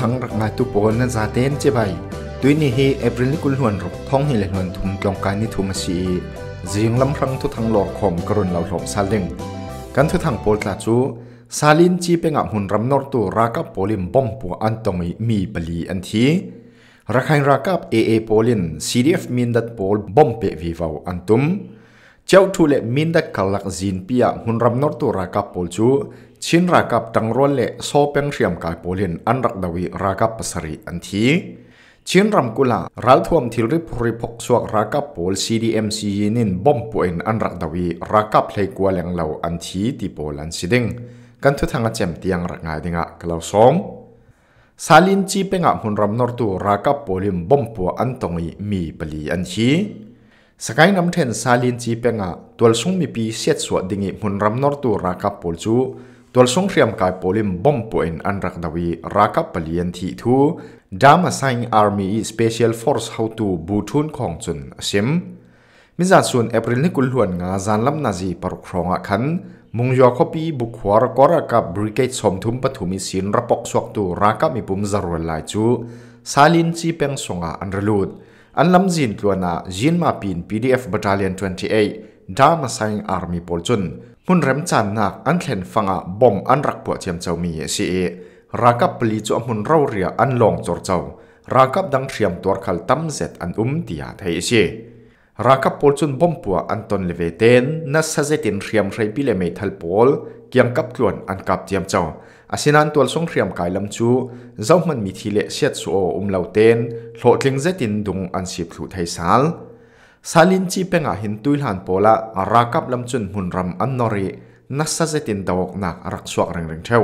ทั้งรักงาตุปอนนั้นซาเตนเจไปด้วยนี่ฮีเอปริลกุลหวนรบท้องฮิเลหวนทุมกองการนิทุมาชีจียงลำพังทุทังหลอกขมกรุนเหล่าหลอมซาเล็งกันทุทังโปลตาจูซาลินจีเป็นอับหุ่นรำนอร์ตัวรากับโปลิมบอมปัวอันตรงมีปลีอันทีรักให้รักับเอเอโปลินซีดีเอฟมินดัตโปลบอมเปวีวาวอันตุม เจ้าทุเลมินดัดกลักจีนเปียหุ่นรำนอร์ตัวรากับโปลจูชินรากับตังรวนเละโซเปยงเทียมกายโพลินอันรักดาวีรากับปสรีอันทีชินรำกุลารัลทวมทิริูริพกสวกรากับโพลซีดีเอ็มซีนินบอมป่วยอันรักดาวีรากับเลลกัวแหลงเหล่าอันทีติโปลันสิดิงกันทุทางเจมเตียงรักงายดิงะกล่าวสมซาลินจีเป็งะมุนรำนอร์ตูรากับโพลิมบอมปัวอันตงอีมีปลีอันทีสกายน้ำเทนซาลินจีเป็งะตัวสุงมีปีเสียดสวดดิงิมุนรำนอร์ตูรากับโพลจูตัวสงเรียมกายโปลิมบอมป่วยอันรักดวีรักปลียนที่ทู ดามาสังอาร์มีสเปเชียลฟอร์สเฮาตูบูทุนของจุนซิม มิจัดส่วนเอปริลนีกุลหวนงาจานลำนาจีปรุครองอคันมุงยอคปีบุกวาร์กอระกับบริเกตสมทุมปฐุมิสินระปกสวกตูรักมีปุ่มจรวนลายจูซาลินจีเป็งสงอาอันรลูดอันลำจีนตัวนาจีนมาปีน PDF Battalion 28ดามาไซงอาร์มีปอลจุนมุนเรมจันนักอันเข็นฟังอ่ะบอมอันรักปวดเทียมเจ้ามีเอซีเอรากับปลีจอมุนเราเรียอันลองจอดเจ้ารากับดังเทียมตัวขัลตั้มเซตอันอุ้มตียไทยเยรากับปอลจุนบอมปัวอันตนเลเวเตนนัสเซตินเทียมไรบิเลเมทัลปอลเกี่ยงกับกลวนอันกับเทียมเจ้าอาศยนันตัวส่งเทียมกายลำจูเจ้ามันมีทีเลเชียดสัวอุ้มเหล่าเตนโหลดลิงเซตินดุงอันสิบถูไทยสาล salin chi penga hin tui hlan pola arakap lam chun mun ram an nori nasa zetin dawok na arak suak reng reng theo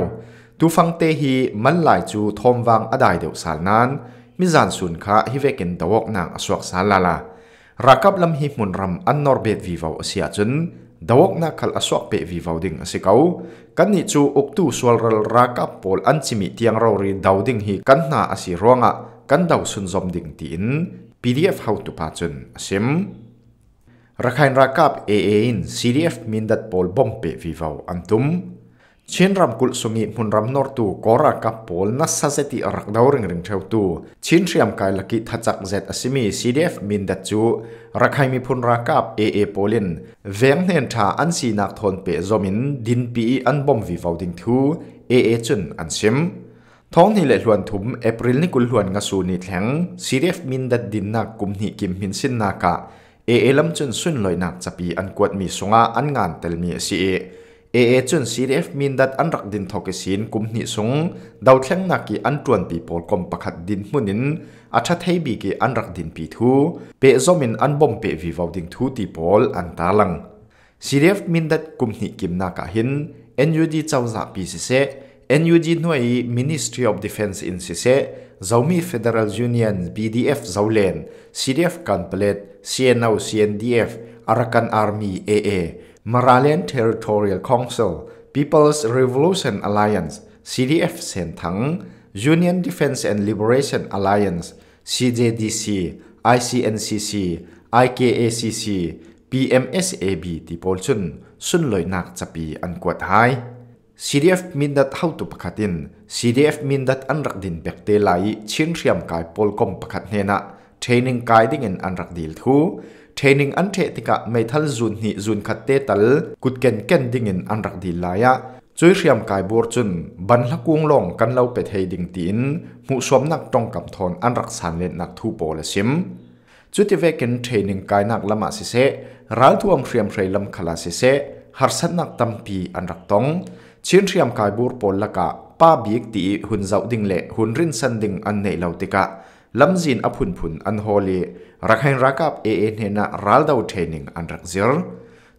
tu fang te hi man lai chu thom wang adai deu sal nan mi zan sun kha hi vekin dawok na asuak sal la la rakap lam hi mun ram an nor bet vi vau asia chun dawok na khal asuak pe vi vau ding asikau kan ni chu uktu sual ral rakap pol an chimi tiang ro ri dau ding hi kan na asi ronga kan dau sun zom ding tin PDF how to pa chun sim rakhain rakap AA in CDF min dat pol bom pe vivau antum chin ram kul sungi mun ram nor tu kora kap pol na sa zeti arak daw ring ring theu tu chin riam kai laki thachak zet asimi CDF min dat chu rakhai mi phun rakap AA polin veng nen tha an si nak thon pe zomin din pi an bom vivau ding thu AA chun an sim ท้องนี่แหละลวนทุมเอปริลนี่กุลหวนกสูนิแข็งซีเรีฟมินดัดดินนักกุมหิกิมหินสินนากะเอเอลำจนสุนลอยนักจะปีอันกวดมีสงาอันงานเตลมีสีเอเอเอจนซีเรีฟมินดัดอันรักดินทอกศินกุมหิสงดาวแข็งนักกีอันจวนปีโปลกมประคัดดินมุนินอาชัดใหบีกีอันรักดินปีทูเปะซอมินอันบอมเปะวิวาวดิงทูตีโปลอันตาลังซีเรีฟมินดัดกุมหิกิมนากะหินเอ็นยูดีเจ้าจากปีเส NUG noi Ministry of Defense in sise Zomi Federal Union BDF Zaulen CDF Kanpalet CNO CNDF Arakan Army AA Maralian Territorial Council People's Revolution Alliance CDF Sentang Union Defense and Liberation Alliance CJDC ICNCC IKACC PMSAB ที่พอลชุนสุนลอยนักจะปีอันกวดหาย CDF min dat hautu pakhatin CDF min dat anrak din bekte lai chin riam kai polkom pakhat nena training kai ding en anrak dil thu training an the tika meithal zun ni zun khat te tal kut ken ken ding en anrak dil laya chui riam kai bor chun ban lakung long kan lo pe thei ding tin mu som nak tong kam thon anrak san len nak thu pol sim chuti veken training kai nak lama si se ral thuam riam rei lam khala si se harsan nak tampi anrak tong chiến riam kai bur pol laka pa biếc tỷ hun dậu ding lệ hun rin san ding an nei lau tika lam zin a phun phun an holi rakhain rakap e e hena ral dau training an rak zir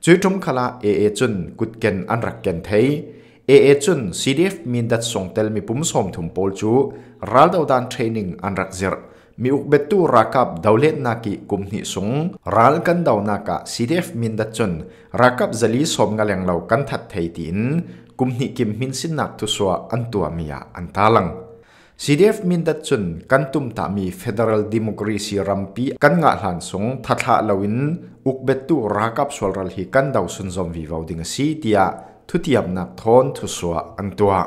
chui tum khala e e chun kut ken an rak ken thei e e chun cdf min dat song tel mi pum som thum pol chu ral dau dan training an rak zir mi uk betu rakap daulet na ki kumni sung ral kan dau na ka cdf min dat chun rakap zali som ngaleng lau kan that thei tin kumni kim min sin nak tu swa an tua mia an talang CDF min dat chun kan tum ta mi federal democracy rampi kan nga hlan song thatha lawin ukbet tu rakap solral hi kan daw sun zom vi vau ding si tia thutiam nak thon thu swa an tua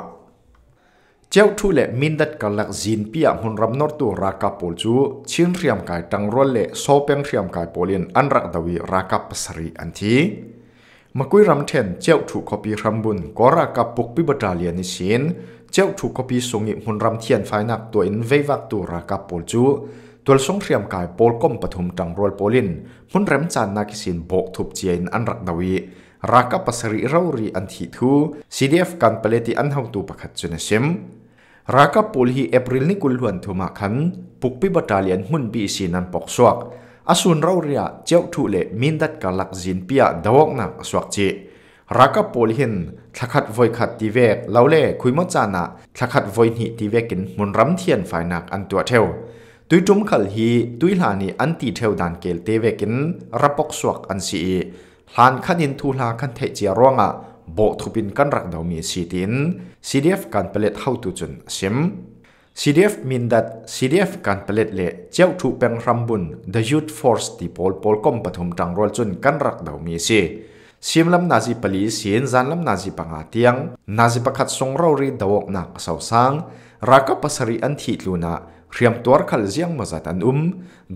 cheu thu le min dat kalak zin pia hun ram nor tu raka pol chu chin riam kai tang rol le so peng riam kai polin an rak dawi raka pasari an thi มาคุยรำเทนเจ้าถูกคปีรำบุญกอรากับปุกปิบัตราเลียนิสินเจ้าถูกคปีสงิมุนรำเทียนไฟนักตัวอินเววักตัวรากับปอลจูตัวสงเรียมกายปอลก้มปฐุมตังรอลปอลินมุนเรมจานนักสินโบกทุบเจียนอันรักนาวีรากับปัสริเรารีอันทิทูซีดีเอฟกันเปเลติอันเฮาตูประคัดจุนสิมรากับปอลฮีเอปริลนิกุลหวนทุมาคันปุกปิบัตราเลียนมุนบีสินันปอกสวก asun rau ria cheu thu le min dat ka lak zin pia dawok na aswak chi raka pol hin thakhat voi khat ti vek laule khuima cha na thakhat voi ni ti vekin mun ram thian fai nak an tua theo tui tum khal hi tui la ni an ti theo dan kel te vekin rapok swak an si hlan khan in thu la khan the chi ronga bo thupin kan rak dawmi si tin cdf kan pelet how to chun sim CDF มินดัด CDF การเปลิดเละเจ้าถูกเป็นรำบุญ The Youth Force ที่พอลพอลก้มปฐมจังรอลจนกันรักเดามีเสซิมลำนาจิปลีเสียนจันลำนาจิปังอาเตียงนาจิปะกัดทรงเรารีดาวกนักสาวสังรักปัสริอันทิลูนาเรียมตัวขัลเซียงมาจัดอันอุ้ม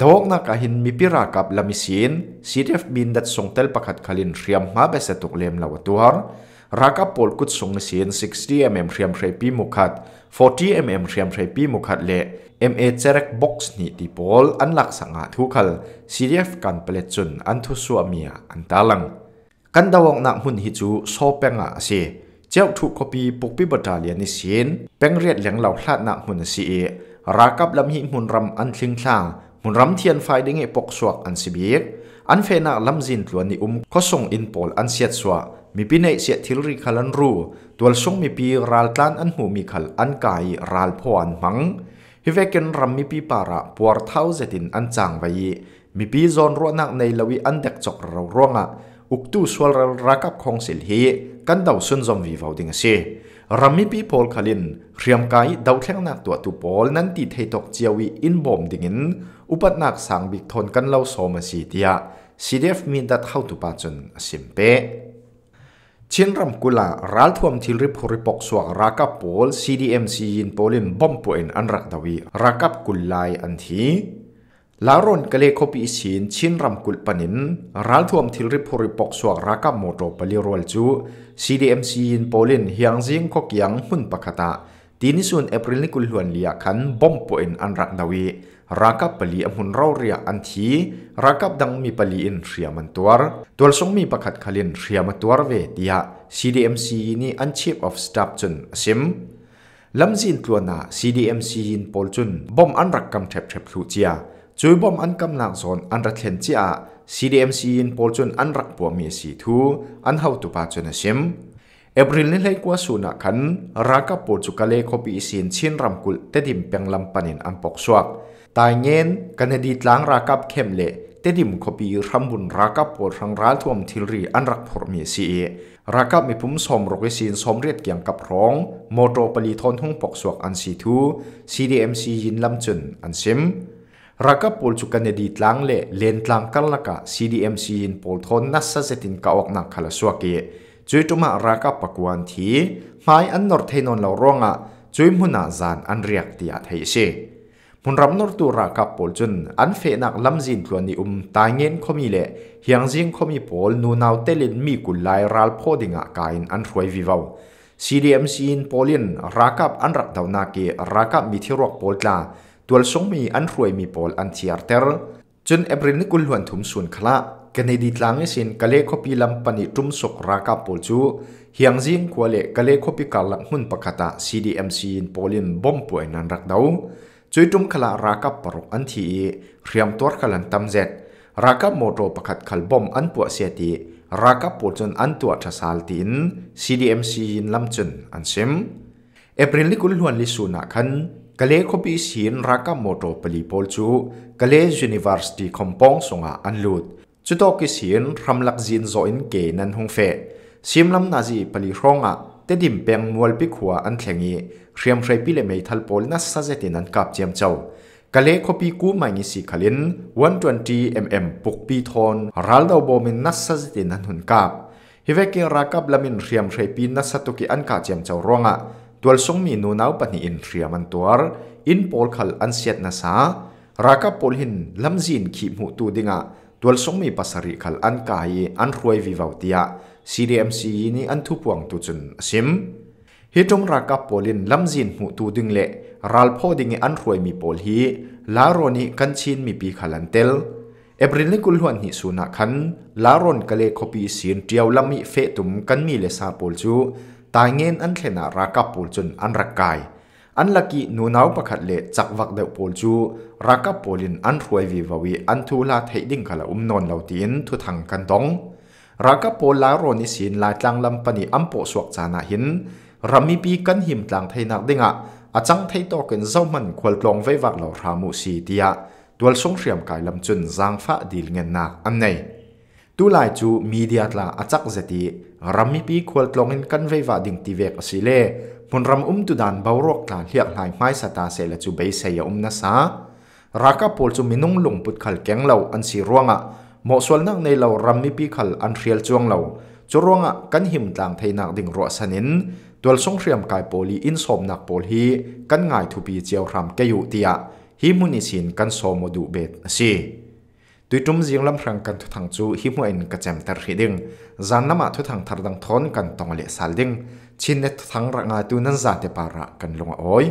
ดาวกนักหินมีปิรากับลำมิเสียน CDF บินดัดทรงเตลปะกัดขลินเรียมมาเบสตุกเลมลาวตัวรักกัปอลกุดทรงเสียน60 mm เรียมเรีปีมุขัด40 mm เทียมเทปีมุขัดเละ MA เจรักบ็อกซ์นี่ตีบอลอันลักสังหาทุกขล CDF กันเปลจุน อันทุสัวมียอันตาลังกันดาวงนักหุ่นฮิจูโซเปงอาเซเจ้าถูกคบีปุกปิบัตาเลียนิเซนเป็งเรียดเหลียงเหล่าพลาดนักหุ่นซีเอรากับลำหิมุ่นรำอันทิงทางมุ่นรำเทียนไฟดิ้งเอปกสวกอันสิบีกอันเฟนักลำจินตัวนิอุมก็ส่งอินโปลอันเสียดสวกมีปีในเสียทิลริคัลันรู ตัวส่งมีปีรัลตันอันหูมีขัลอันกายรัลพวนมังฮิเวกันรัมมีปีปาระปวดเท้าเจตินอันจางไว้มีปีจอนรัวนักในลวีอันเด็กจกเราร่วงอ่ะอุกตูสวลรักับของสิลฮีกันดาวสุนจอมวีวาวดิงเสียรัมมีปีพอลคลินเรียมไกดาวแข่งนักตัวตุบอลนั้นตีเทตกเจียวีอินบอมดิงิน อุปนักสังบิกทนกันเล่าโซมาสีเดียซีเดฟมีดัดเข้าตุปาจนสิมเปชินรำกุลารัลทวมทิลริพุริปกสวกรักับโอล CDMC ยินโปลินบอมปเอ็นอันรักดวีรักับกุลไลอันทีลารอนกะเลคปีชินชินรำกุลปนินรัลทวมทิลริพุริปกสวกรักับโมโตปลิรวลจู CDMC ยินโปลินเฮียงซิงกกยังหุ่นปะคตาทีนิสุนเอปริลนิกุลหวนเลียคันบอมปเอ็นอันรักดวีรักับปลีอมุนเราเรียอันทีรักับดังมีปลีอินเรียมันตัวตัวสงมีประคัดขลินเรียมันตัวเวทีย CDMC นี่อันเช i ออ of s t ร์จุนซิมลำจินตัวน่ะ CDMC ยินปอลจุนบอมอันรักกำแทบแทบสุเจียจุยบอมอันกำลังโซนอันรักเห็นเจีย CDMC ยินปอลจุนอันรักปัวมีสีทูอันเฮาตุปาจุนซิมเอปริลนี่เลยกว่าสุนักขันรักกับปอลจุกเล่คบีสินชินรำกุลเตดิมเปียงลำปันินอันปกสวกตายเงินกันดีตล้างรากับเข้มเละเตดิมขบีรำบุญรากับปวดรังร้าทวมทิลรีอันรักผรมีสีรากับมีพุ่มสมรกสีนสมเรียดเกี่ยงกับร้องโมโตปลีทนทุ่งปกสวกอันสีทู CDMC ยินลำจุนอันซิมราับปวดจุกันดีตลางเละเลนตลังกันละกะ CDMC ยินปวดทนนัสเซตินกบออกนักขลสวกีจุยตุมารับปักวันทีหมายอันนอร์เทนนลาร่องอ่ะจุยมุนาจานอันเรียกเตียไทยเชมุนรำนรตูรากับปอลจุนอันเฟนักลำจินทวนีิอุมตายเงินคมีเละเฮียงจิงคมีปอลนูนาวเตลินมีกุลไลรัลพอดิงะกายนอันรวยวิวาว็มซีนปอลินรักับอันรักดาวนาเกรักับมิทิ่รอกปอล้าตัวสงมีอันรวยมีปอลอันเทียร์เตอร์จนเอบรินกุลหวนถุมส่วนคละกันในดีตลางสินกะเลขปีลำปนิจุมสกรากับปอลจูเฮียงจิงควเลกะเลขปีกาลังหุ่นปะคตะ็มซีนปอลินบอมป่วยนันรักดาวจุยดุมขลารากับปรุกอันทีเรียมตัวขลังตำเจ็ดรากับโมโตประคัดขลบอมอันปวดเสียดีรากับปูจนอันตัวทศาลติน CDMC ซีนลำจนอันเซมเอปริลลิกุลหวนลิสูนักขันกะเลคบีสินรากับโมโตปลีโพลจูกะเลยูนิเวอร์ซิตี้คอมปองสงอาอันลุดจุดตอกิสินรำลักจินโซอินเกนันฮงเฟซิมลำนาจีปลีร้องอ่ะ te dim peng mual pi khua an thlengi hriam hrei pi le mei thal pol na sa zetin chém kap chem chau kale khopi ku mai ngi si khalin 120 mm puk pi thon ral daw bom in na sa zetin an hun kap hiveki rakap lamin hriam hrei pi na sa tuki an ka chem chau ronga tual song mi nu nau pani in hriam an tuar in pol khal an siat na sa rakap pol hin lamjin khi mu tu dinga tual song mi pasari khal an kai an ruai vi vautia CDMC นี่อันทุพวงตุจุนซิมฮิตรงรักับโปลินลำจินหูตูดึงเละรัลพอดิงอันรวยมีโปลฮีลารอนี่กันชินมีปีขลันเตล เอบรินลิกุลหวนหิสุนักขันลารอนกะเลคปีสินเดียวลำมีเฟตุมกันมีเลซาโปลจู ตายเงินอันเทนารักับโปลจุนอันรักกาย อันลักกีนูนาวประคัดเละจักวักเดาโปลจูรักับโปลินอันรวยวิววีอันทูลาเทดิ้งขลาอุมนอนเหล่าตีนทุทังกันตองรักโพลารอนิสินลายจังลำปนิอัมโปสวกจานาหินรำมีปีกันหิมตังไทยนักดิงะอาจังไทยตอกันเจ้ามันควรลองไว้วักเหล่ารามุสีเดียตัวสงเสียมกายลำจุนจังฟ้าดีเงินนักอันไหนตวลายจูมีเดียตลาอาจักเจตีรำมีปีควรลองเงินกันไว้วักดิ่งตีเวกสิเล่ผนรำอุ้มตุดานเบารอกตาเลียกหลายไม้สตาเซลจูเบยเสียอุ้มนะซะรักโพลจูมินุ่งลงปุดขัดแกงเหล่าอันสีร่วงอ่ะหมอส่วนนักในเรารัมมิปีขัลอันเรียลจวงเลาจรวงะกันหิมต่างไทยนักดิ่งรัวสนินตัวสงเรียมกายโปลีอินสมนักโปลีกันไงทุบีเจียวรำแกยุติยะฮิมุนิสินกันสมดูเบ็ดสิตุยจุมเสียงลำพรังกันทุทังจูฮิมเอ็นกระแจมตรีดิ่งจานน้ำมาทุทังทารดังทอนกันตองเละสาลดิ่งชินเนททังระงาตัวนั้นจาเตปาระกันลงอ้อย